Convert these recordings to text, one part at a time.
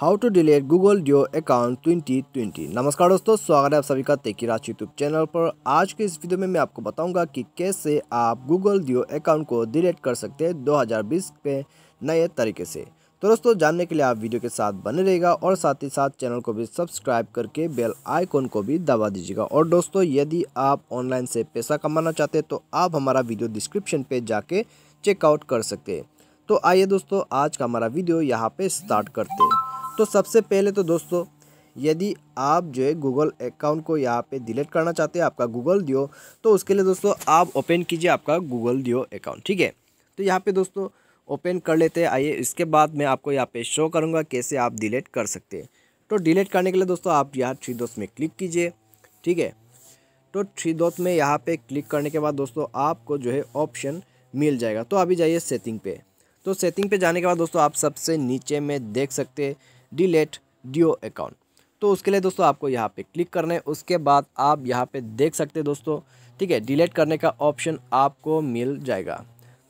how to delete Google Duo account 2020 नमस्कार दोस्तों स्वागत है आप सभी का तेकी राज यूट्यूब चैनल पर आज के इस वीडियो में मैं आपको बताऊंगा कि कैसे आप गूगल डिओ अकाउंट को डिलीट कर सकते हैं 2020 के नए तरीके से तो दोस्तों जानने के लिए आप वीडियो के साथ बने रहेगा और साथ ही साथ चैनल को भी सब्सक्राइब करके बेल आइकॉन को भी दबा दीजिएगा और दोस्तों यदि आप ऑनलाइन से पैसा कमाना चाहते हैं तो आप हमारा वीडियो डिस्क्रिप्शन पे जाके चेकआउट कर सकते हैं तो आइए दोस्तों आज का हमारा वीडियो यहाँ पे स्टार्ट करते हैं तो सबसे पहले तो दोस्तों यदि आप जो है गूगल अकाउंट को यहाँ पे डिलीट करना चाहते हैं आपका गूगल दियो तो उसके लिए दोस्तों आप ओपन कीजिए आपका गूगल दियो अकाउंट ठीक है तो यहाँ पे दोस्तों ओपन कर लेते हैं आइए इसके बाद मैं आपको यहाँ पे शो करूँगा कैसे आप डिलीट कर सकते हैं तो डिलीट करने के लिए दोस्तों आप यहाँ थ्री दोस्त में क्लिक कीजिए ठीक है तो थ्री दोस्त में यहाँ पर क्लिक करने के बाद दोस्तों आपको जो है ऑप्शन मिल जाएगा तो अभी जाइए सेटिंग पे तो सेटिंग पे जाने के बाद दोस्तों आप सबसे नीचे में देख सकते हैं डिलेट डिओ अकाउंट तो उसके लिए दोस्तों आपको यहाँ पे क्लिक करना है उसके बाद आप यहाँ पे देख सकते हैं दोस्तों ठीक है डिलीट करने का ऑप्शन आपको मिल जाएगा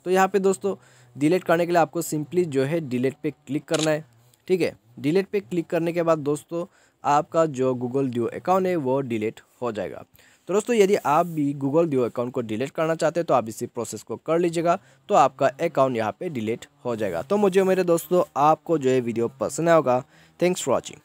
तो यहाँ पे दोस्तों डिलीट करने के लिए आपको सिंपली जो है डिलीट पे क्लिक करना है ठीक है डिलीट पे क्लिक करने के बाद दोस्तों आपका जो गूगल ड्यू अकाउंट है वो डिलीट हो जाएगा तो दोस्तों यदि आप भी गूगल ड्यू अकाउंट को डिलीट करना चाहते हैं तो आप इसी प्रोसेस को कर लीजिएगा तो आपका अकाउंट यहाँ पर डिलीट हो जाएगा तो मुझे मेरे दोस्तों आपको जो है वीडियो पसंद आएगा थैंक्स फॉर वॉचिंग